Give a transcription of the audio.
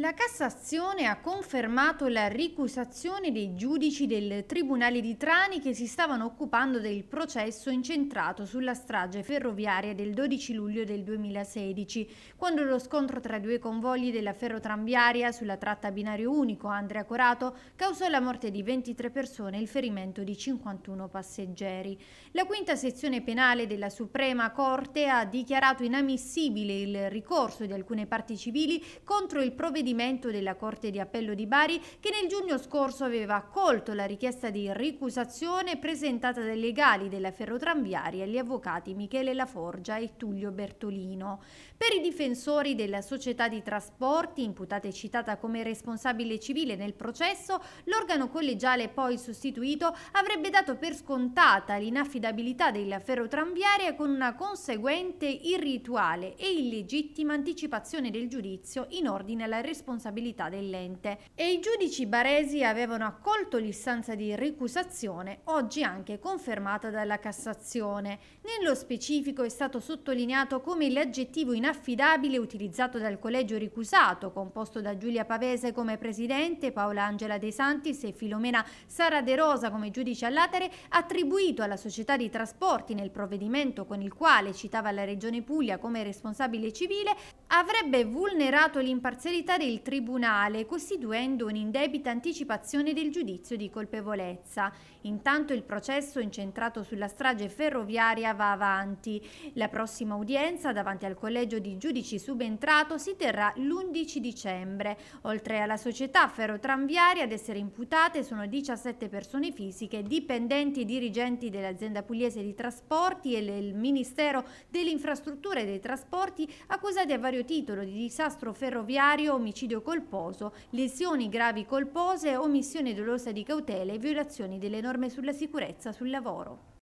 La Cassazione ha confermato la ricusazione dei giudici del Tribunale di Trani che si stavano occupando del processo incentrato sulla strage ferroviaria del 12 luglio del 2016, quando lo scontro tra due convogli della ferrotrambiaria sulla tratta binario unico Andrea Corato causò la morte di 23 persone e il ferimento di 51 passeggeri. La quinta sezione penale della Suprema Corte ha dichiarato inammissibile il ricorso di alcune parti civili contro il provvedimento impedimento della Corte di Appello di Bari che nel giugno scorso aveva accolto la richiesta di ricusazione presentata dai legali della ferrotranviaria agli avvocati Michele Laforgia e Tullio Bertolino. Per i difensori della società di trasporti, imputata e citata come responsabile civile nel processo, l'organo collegiale poi sostituito avrebbe dato per scontata l'inaffidabilità della ferrotranviaria con una conseguente irrituale e illegittima anticipazione del giudizio in ordine alla restituzione responsabilità dell'ente e i giudici baresi avevano accolto l'istanza di ricusazione, oggi anche confermata dalla Cassazione. Nello specifico è stato sottolineato come l'aggettivo inaffidabile utilizzato dal collegio ricusato, composto da Giulia Pavese come presidente, Paola Angela De Santis e Filomena Sara De Rosa come giudice all'atere, attribuito alla società di trasporti nel provvedimento con il quale citava la Regione Puglia come responsabile civile, avrebbe vulnerato l'imparzialità dei il Tribunale, costituendo un'indebita anticipazione del giudizio di colpevolezza. Intanto il processo incentrato sulla strage ferroviaria va avanti. La prossima udienza davanti al collegio di giudici subentrato si terrà l'11 dicembre. Oltre alla società ferrotranviaria ad essere imputate sono 17 persone fisiche, dipendenti e dirigenti dell'azienda pugliese di trasporti e del Ministero delle Infrastrutture e dei Trasporti accusati a vario titolo di disastro ferroviario omicidio colposo, lesioni gravi colpose, omissione dolosa di cautele e violazioni delle norme sulla sicurezza sul lavoro.